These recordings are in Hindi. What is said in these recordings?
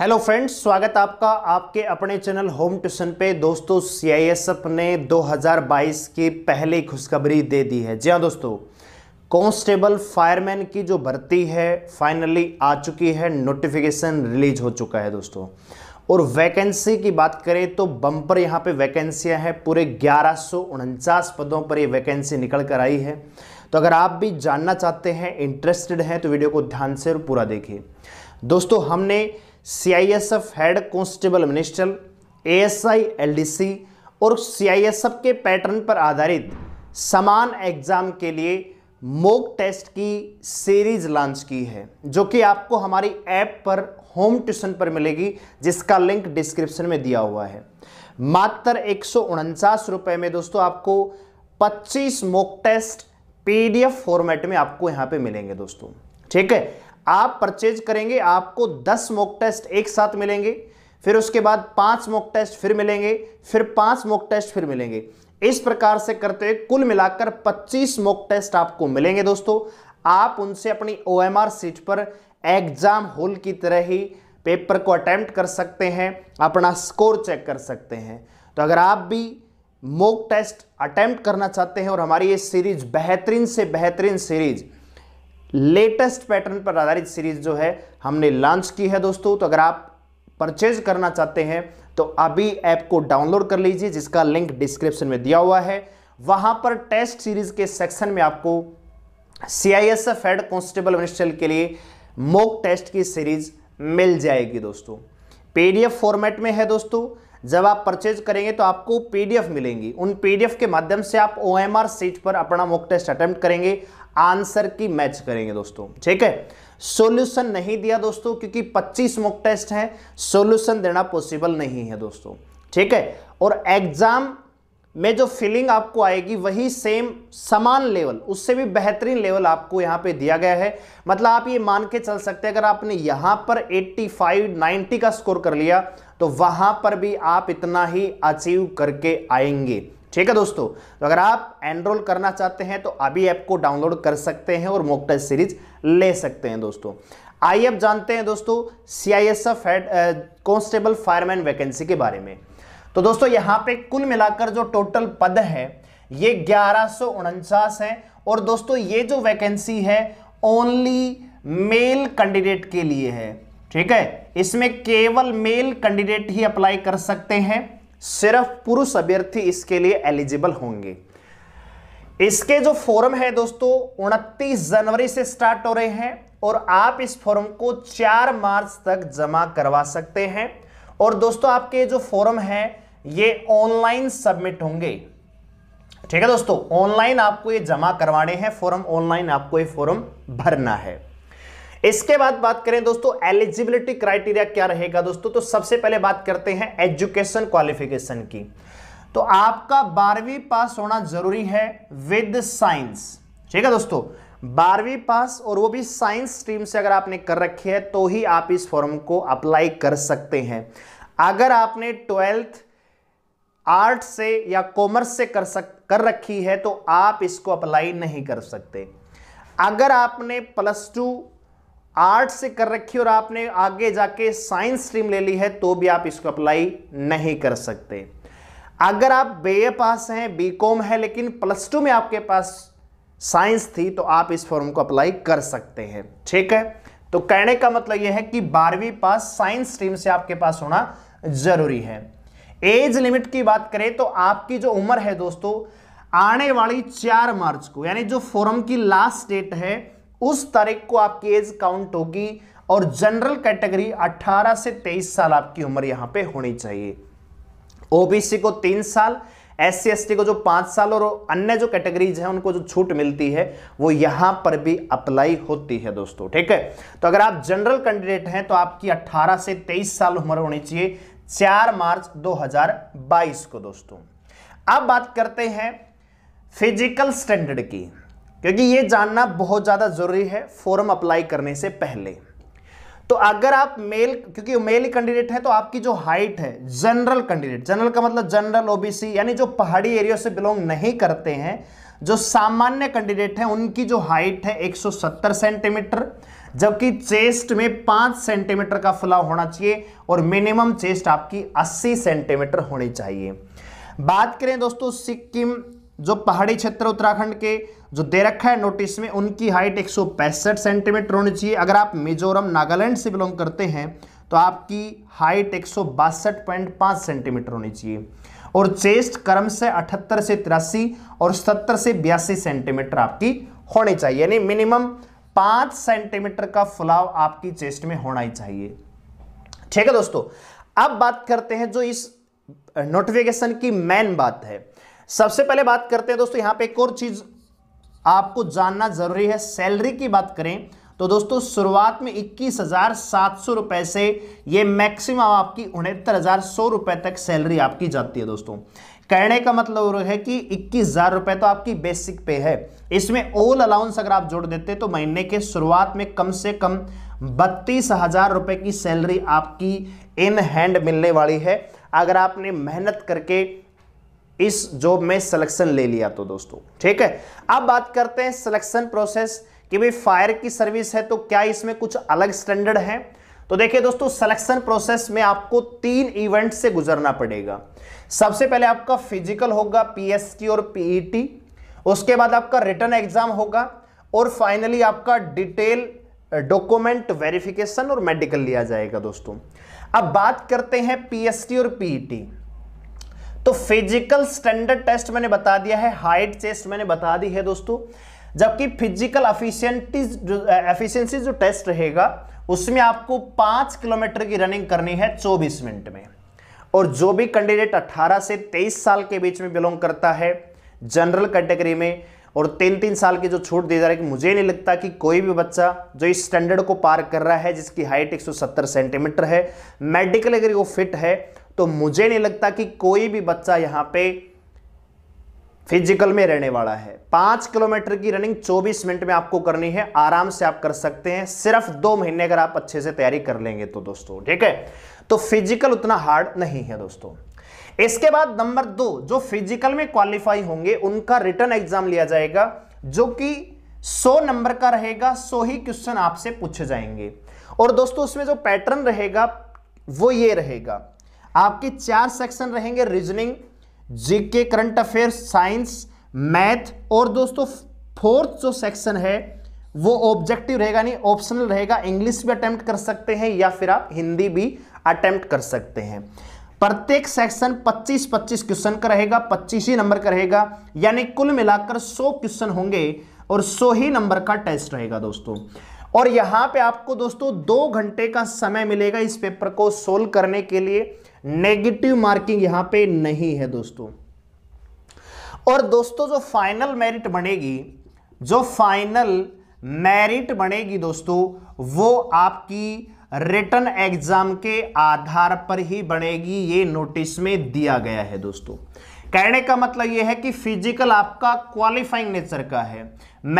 हेलो फ्रेंड्स स्वागत आपका आपके अपने चैनल होम ट्यूशन पे दोस्तों सी ने 2022 की पहली खुशखबरी दे दी है जी हाँ दोस्तों कांस्टेबल फायरमैन की जो भर्ती है फाइनली आ चुकी है नोटिफिकेशन रिलीज हो चुका है दोस्तों और वैकेंसी की बात करें तो बम्पर यहाँ पे वैकेंसियाँ हैं पूरे ग्यारह पदों पर ये वैकेंसी निकल कर आई है तो अगर आप भी जानना चाहते हैं इंटरेस्टेड हैं तो वीडियो को ध्यान से और पूरा देखिए दोस्तों हमने CISF head constable minister ASI LDC और सीआईएसएफ के पैटर्न पर आधारित समान एग्जाम के लिए मोक टेस्ट की सीरीज लॉन्च की है जो कि आपको हमारी ऐप पर होम ट्यूशन पर मिलेगी जिसका लिंक डिस्क्रिप्शन में दिया हुआ है मात्र एक रुपए में दोस्तों आपको 25 मोक टेस्ट पीडीएफ फॉर्मेट में आपको यहां पे मिलेंगे दोस्तों ठीक है आप परचेज करेंगे आपको दस मॉक टेस्ट एक साथ मिलेंगे फिर उसके बाद पांच मॉक टेस्ट फिर मिलेंगे फिर पांच मॉक टेस्ट फिर मिलेंगे इस प्रकार से करते हुए कुल मिलाकर 25 मॉक टेस्ट आपको मिलेंगे दोस्तों आप उनसे अपनी ओ सीट पर एग्जाम होल की तरह ही पेपर को अटैम्प्ट कर सकते हैं अपना स्कोर चेक कर सकते हैं तो अगर आप भी मॉक टेस्ट अटैम्प्ट करना चाहते हैं और हमारी ये सीरीज बेहतरीन से बेहतरीन सीरीज़ लेटेस्ट पैटर्न पर आधारित सीरीज जो है हमने लॉन्च की है दोस्तों तो अगर आप परचेज करना चाहते हैं तो अभी ऐप को डाउनलोड कर लीजिए जिसका लिंक डिस्क्रिप्शन में दिया हुआ है वहां पर टेस्ट सीरीज के सेक्शन में आपको C I S F head constable minister के लिए मोक टेस्ट की सीरीज मिल जाएगी दोस्तों पीडीएफ फॉर्मेट में है दोस्तों जब आप परचेज करेंगे तो आपको पीडीएफ मिलेंगी उन पीडीएफ के माध्यम से आप ओएमआर सीट पर अपना मॉक टेस्ट अटेम्प्ट करेंगे आंसर की मैच करेंगे दोस्तों ठीक है सॉल्यूशन नहीं दिया दोस्तों क्योंकि 25 मॉक टेस्ट हैं सॉल्यूशन देना पॉसिबल नहीं है दोस्तों ठीक है और एग्जाम में जो फीलिंग आपको आएगी वही सेम समान लेवल उससे भी बेहतरीन लेवल आपको यहां पे दिया गया है मतलब आप ये मान के चल सकते हैं अगर आपने यहां पर 85 90 का स्कोर कर लिया तो वहां पर भी आप इतना ही अचीव करके आएंगे ठीक है दोस्तों तो अगर आप एनरोल करना चाहते हैं तो अभी ऐप को डाउनलोड कर सकते हैं और मोक टेस्ट सीरीज ले सकते हैं दोस्तों आइए अब जानते हैं दोस्तों C I S F head constable fireman vacancy के बारे में तो दोस्तों यहां पे कुल मिलाकर जो टोटल पद है ये ग्यारह है और दोस्तों ये जो वैकेंसी है ओनली मेल कैंडिडेट के लिए है ठीक है इसमें केवल मेल कैंडिडेट ही अप्लाई कर सकते हैं सिर्फ पुरुष अभ्यर्थी इसके लिए एलिजिबल होंगे इसके जो फॉर्म है दोस्तों उनतीस जनवरी से स्टार्ट हो रहे हैं और आप इस फॉर्म को 4 मार्च तक जमा करवा सकते हैं और दोस्तों आपके जो फॉर्म है ये ऑनलाइन सबमिट होंगे ठीक है दोस्तों ऑनलाइन आपको ये जमा करवाने हैं फॉर्म ऑनलाइन आपको ये फॉर्म भरना है इसके बाद बात करें दोस्तों एलिजिबिलिटी क्राइटेरिया क्या रहेगा दोस्तों तो सबसे पहले बात करते हैं एजुकेशन क्वालिफिकेशन की तो आपका बारहवीं पास होना जरूरी है विद साइंस ठीक है दोस्तों बारहवीं पास और वो भी साइंस स्ट्रीम से अगर आपने कर रखी है तो ही आप इस फॉर्म को अप्लाई कर सकते हैं अगर आपने ट्वेल्थ आर्ट से या कॉमर्स से कर सक कर रखी है तो आप इसको अप्लाई नहीं कर सकते अगर आपने प्लस टू आर्ट्स से कर रखी और आपने आगे जाके साइंस स्ट्रीम ले ली है तो भी आप इसको अप्लाई नहीं कर सकते अगर आप बे पास हैं बीकॉम है लेकिन प्लस टू में आपके पास साइंस थी तो आप इस फॉर्म को अप्लाई कर सकते हैं ठीक है तो कहने का मतलब यह है कि बारहवीं पास साइंस स्ट्रीम से आपके पास होना जरूरी है एज लिमिट की बात करें तो आपकी जो उम्र है दोस्तों आने वाली चार मार्च को यानी जो फॉर्म की लास्ट डेट है उस तारीख को आपकी एज काउंट होगी और जनरल कैटेगरी 18 से 23 साल आपकी उम्र यहां पे होनी चाहिए ओबीसी को तीन साल एस सी को जो पांच साल और अन्य जो कैटेगरीज हैं उनको जो छूट मिलती है वो यहां पर भी अप्लाई होती है दोस्तों ठीक है तो अगर आप जनरल कैंडिडेट हैं तो आपकी 18 से 23 साल उम्र होनी चाहिए 4 मार्च 2022 को दोस्तों अब बात करते हैं फिजिकल स्टैंडर्ड की क्योंकि ये जानना बहुत ज़्यादा ज़रूरी है फॉर्म अप्लाई करने से पहले तो अगर आप मेल क्योंकि मेल कैंडिडेट है तो आपकी जो हाइट है जनरल कैंडिडेट जनरल का मतलब जनरल ओबीसी यानी जो पहाड़ी एरिया से बिलोंग नहीं करते हैं जो सामान्य कैंडिडेट है उनकी जो हाइट है 170 सेंटीमीटर जबकि चेस्ट में 5 सेंटीमीटर का फुलाव होना चाहिए और मिनिमम चेस्ट आपकी 80 सेंटीमीटर होनी चाहिए बात करें दोस्तों सिक्किम जो पहाड़ी क्षेत्र उत्तराखंड के जो दे रखा है नोटिस में उनकी हाइट एक सेंटीमीटर होनी चाहिए अगर आप मिजोरम नागालैंड से बिलोंग करते हैं तो आपकी हाइट एक सेंटीमीटर होनी चाहिए और चेस्ट क्रम से अठहत्तर से तिरासी और सत्तर से बयासी सेंटीमीटर आपकी होनी चाहिए यानी मिनिमम पांच सेंटीमीटर का फुलाव आपकी चेस्ट में होना ही चाहिए ठीक है दोस्तों अब बात करते हैं जो इस नोटिफिकेशन की मेन बात है सबसे पहले बात करते हैं दोस्तों यहां पे एक और चीज आपको जानना जरूरी है सैलरी की बात करें तो दोस्तों शुरुआत में इक्कीस हजार सात सौ रुपए से ये मैक्सिमम आपकी उनहत्तर हजार सौ रुपए तक सैलरी आपकी जाती है दोस्तों कहने का मतलब है कि इक्कीस हजार रुपए तो आपकी बेसिक पे है इसमें ऑल अलाउंस अगर आप जोड़ देते तो महीने के शुरुआत में कम से कम बत्तीस हजार रुपए की सैलरी आपकी इन हैंड मिलने वाली है अगर आपने मेहनत करके इस जॉब में सिलेक्शन ले लिया तो दोस्तों ठीक है अब बात करते हैं सिलेक्शन प्रोसेस कि भाई फायर की सर्विस है तो क्या इसमें कुछ अलग स्टैंडर्ड है तो देखिए दोस्तों सिलेक्शन प्रोसेस में आपको तीन इवेंट से गुजरना पड़ेगा सबसे पहले आपका फिजिकल होगा पीएसटी और पीईटी e उसके बाद आपका रिटर्न एग्जाम होगा और फाइनली आपका डिटेल डॉक्यूमेंट वेरिफिकेशन और मेडिकल लिया जाएगा दोस्तों अब बात करते हैं पीएसटी और पीईटी तो फिजिकल स्टैंडर्ड टेस्ट मैंने बता दिया है हाइट टेस्ट मैंने बता दी है दोस्तों जबकि फिजिकल एफिशिएंसी जो टेस्ट रहेगा उसमें आपको पांच किलोमीटर की रनिंग करनी है चौबीस मिनट में और जो भी कैंडिडेट अठारह से तेईस साल के बीच में बिलोंग करता है जनरल कैटेगरी में और तीन तीन साल की जो छूट दी जा रही है मुझे नहीं लगता कि कोई भी बच्चा जो इस स्टैंडर्ड को पार कर रहा है जिसकी हाइट 170 सेंटीमीटर है मेडिकल अगर वो फिट है तो मुझे नहीं लगता कि कोई भी बच्चा यहां पे फिजिकल में रहने वाला है पांच किलोमीटर की रनिंग 24 मिनट में आपको करनी है आराम से आप कर सकते हैं सिर्फ दो महीने अगर आप अच्छे से तैयारी कर लेंगे तो दोस्तों ठीक है तो फिजिकल उतना हार्ड नहीं है दोस्तों इसके बाद नंबर दो जो फिजिकल में क्वालिफाई होंगे उनका रिटर्न एग्जाम लिया जाएगा जो कि 100 नंबर का रहेगा 100 ही क्वेश्चन आपसे पूछे जाएंगे और दोस्तों उसमें जो पैटर्न रहेगा वो ये रहेगा आपके चार सेक्शन रहेंगे reasoning GK current affair science math और दोस्तों फोर्थ जो सेक्शन है वो ऑब्जेक्टिव रहेगा नहीं ऑप्शनल रहेगा इंग्लिश भी अटेम्प्ट कर सकते हैं या फिर आप हिंदी भी अटेम्प्ट कर सकते हैं प्रत्येक सेक्शन 25-25 क्वेश्चन का रहेगा 25 ही नंबर का रहेगा यानी कुल मिलाकर 100 क्वेश्चन होंगे और 100 ही नंबर का टेस्ट रहेगा दोस्तों और यहां पे आपको दोस्तों दो घंटे का समय मिलेगा इस पेपर को सोल्व करने के लिए नेगेटिव मार्किंग यहां पे नहीं है दोस्तों और दोस्तों जो फाइनल मेरिट बनेगी जो फाइनल मेरिट बनेगी दोस्तों वो आपकी रिटर्न एग्जाम के आधार पर ही बनेगी ये नोटिस में दिया गया है दोस्तों कहने का मतलब यह है कि फिजिकल आपका क्वालिफाइंग नेचर का है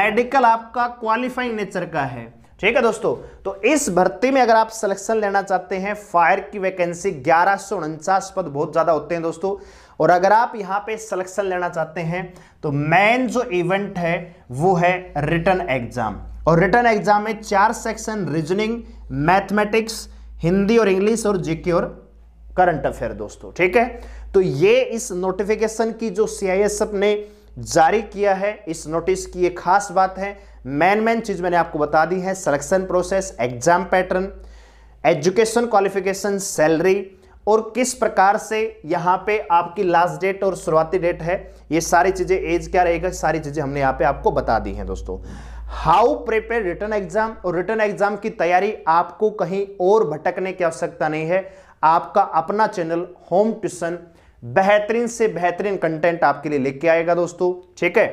मेडिकल आपका क्वालिफाइंग नेचर का है ठीक है दोस्तों तो इस भर्ती में अगर आप सिलेक्शन लेना चाहते हैं फायर की वैकेंसी ग्यारह पद बहुत ज़्यादा होते हैं दोस्तों और अगर आप यहां पे सिलेक्शन लेना चाहते हैं तो मेन जो इवेंट है वो है रिटर्न एग्जाम और रिटर्न एग्जाम में चार सेक्शन रीजनिंग मैथमेटिक्स हिंदी और इंग्लिश और जीके और करंट अफेयर दोस्तों ठीक है तो ये इस नोटिफिकेशन की जो सी ने जारी किया है इस नोटिस की ये खास बात है मैन मैन चीज़ मैंने आपको बता दी है selection process exam pattern education qualification salary और किस प्रकार से यहाँ पे आपकी लास्ट डेट और शुरुआती डेट है ये सारी चीज़ें एज क्या रहेगा सारी चीज़ें हमने यहाँ पे आपको बता दी हैं दोस्तों हाउ प्रिपेयर रिटर्न एग्जाम और रिटर्न एग्जाम की तैयारी आपको कहीं और भटकने की आवश्यकता नहीं है आपका अपना चैनल होम ट्यूशन बेहतरीन से बेहतरीन कंटेंट आपके लिए लेके आएगा दोस्तों ठीक है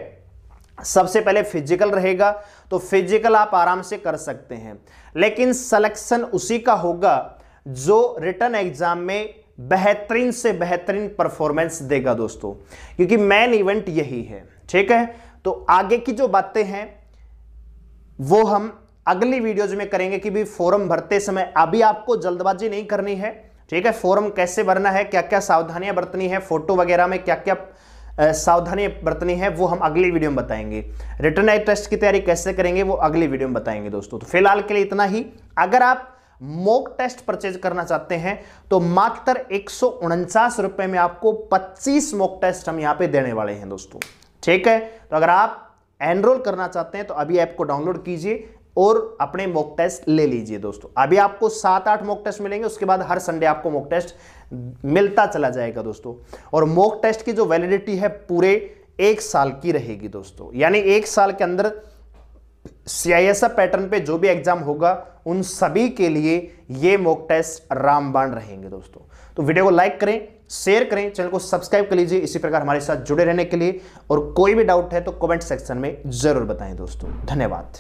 सबसे पहले फिजिकल रहेगा तो फिजिकल आप आराम से कर सकते हैं लेकिन सिलेक्शन उसी का होगा जो रिटर्न एग्जाम में बेहतरीन से बेहतरीन परफॉर्मेंस देगा दोस्तों क्योंकि मेन इवेंट यही है ठीक है तो आगे की जो बातें हैं वो हम अगली वीडियोज में करेंगे कि भी फॉर्म भरते समय अभी आपको जल्दबाजी नहीं करनी है ठीक है फॉर्म कैसे भरना है क्या क्या सावधानियां बरतनी है फोटो वगैरह में क्या क्या सावधानी बरतनी है वो हम अगली वीडियो में बताएंगे रिटर्न आई टेस्ट की तैयारी कैसे करेंगे वो अगले वीडियो में बताएंगे दोस्तों तो फिलहाल के लिए इतना ही अगर आप मोक टेस्ट परचेज करना चाहते हैं तो मात्र एक रुपए में आपको 25 मोक टेस्ट हम यहां पे देने वाले हैं दोस्तों ठीक है तो अगर आप एनरोल करना चाहते हैं तो अभी ऐप को डाउनलोड कीजिए और अपने मॉक टेस्ट ले लीजिए दोस्तों अभी आपको सात आठ मॉक टेस्ट मिलेंगे उसके बाद हर संडे आपको मॉक टेस्ट मिलता चला जाएगा दोस्तों और मॉक टेस्ट की जो वैलिडिटी है पूरे एक साल की रहेगी दोस्तों यानी एक साल के अंदर सीआईएसएफ पैटर्न पे जो भी एग्जाम होगा उन सभी के लिए ये मॉक टेस्ट रामबाण रहेंगे दोस्तों तो वीडियो को लाइक करें शेयर करें चैनल को सब्सक्राइब कर लीजिए इसी प्रकार हमारे साथ जुड़े रहने के लिए और कोई भी डाउट है तो कमेंट सेक्शन में जरूर बताएं दोस्तों धन्यवाद